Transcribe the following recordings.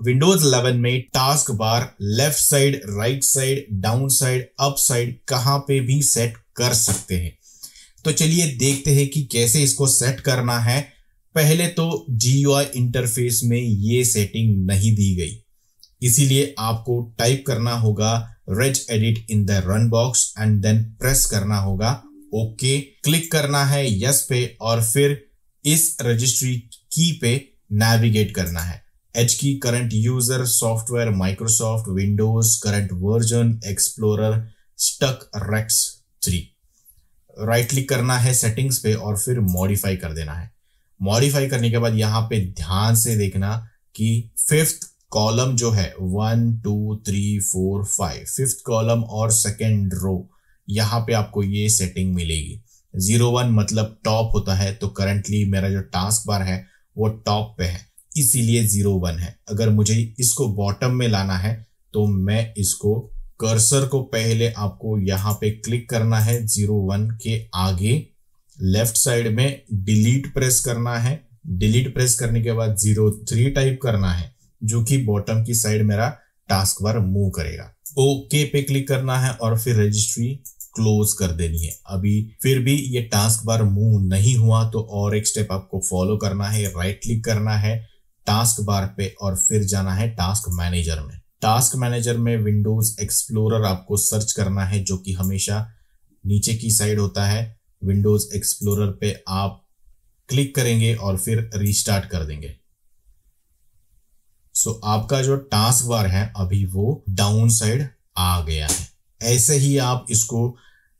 Windows 11 में task bar left side right side down side up side कहां पे भी सेट कर सकते हैं तो चलिए देखते हैं कि कैसे इसको सेट करना है पहले तो जी इंटरफेस में ये सेटिंग नहीं दी गई इसीलिए आपको टाइप करना होगा regedit in the run box and then press करना होगा ओके okay, क्लिक करना है यस पे और फिर इस रजिस्ट्री की पे नेविगेट करना है H key current user software Microsoft Windows current version explore stuck rects three right click करना है सेटिंग्स पे और फिर मॉडिफाई कर देना है मॉडिफाई करने के बाद यहाँ पे ध्यान से देखना कि फिफ्थ कॉलम जो है one two three four five fifth column और सेकेंड रो यहाँ पे आपको ये सेटिंग मिलेगी जीरो वन मतलब टॉप होता है तो करंटली मेरा जो टास्क बार है वो टॉप पे है इसीलिए जीरो वन है अगर मुझे इसको बॉटम में लाना है तो मैं इसको कर्सर को पहले आपको यहां पे क्लिक करना है जीरो वन के आगे लेफ्ट साइड में डिलीट प्रेस करना है डिलीट प्रेस करने के बाद जीरो थ्री टाइप करना है जो कि बॉटम की साइड मेरा टास्क बार मूव करेगा ओके पे क्लिक करना है और फिर रजिस्ट्री क्लोज कर देनी है अभी फिर भी ये टास्क बार मूव नहीं हुआ तो और एक स्टेप आपको फॉलो करना है राइट क्लिक करना है टास्क बार पे और फिर जाना है टास्क मैनेजर में टास्क मैनेजर में विंडोज एक्सप्लोरर आपको सर्च करना है जो कि हमेशा नीचे की साइड होता है विंडोज एक्सप्लोरर पे आप क्लिक करेंगे और फिर रिस्टार्ट कर देंगे सो so, आपका जो टास्क बार है अभी वो डाउन साइड आ गया है ऐसे ही आप इसको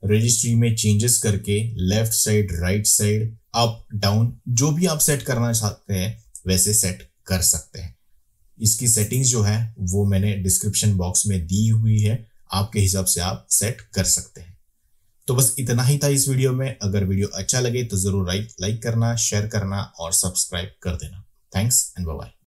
रजिस्ट्री में चेंजेस करके left side right side up down जो भी आप सेट करना चाहते हैं वैसे सेट कर सकते हैं इसकी सेटिंग्स जो है वो मैंने डिस्क्रिप्शन बॉक्स में दी हुई है आपके हिसाब से आप सेट कर सकते हैं तो बस इतना ही था इस वीडियो में अगर वीडियो अच्छा लगे तो जरूर लाइक करना शेयर करना और सब्सक्राइब कर देना थैंक्स एंड बाय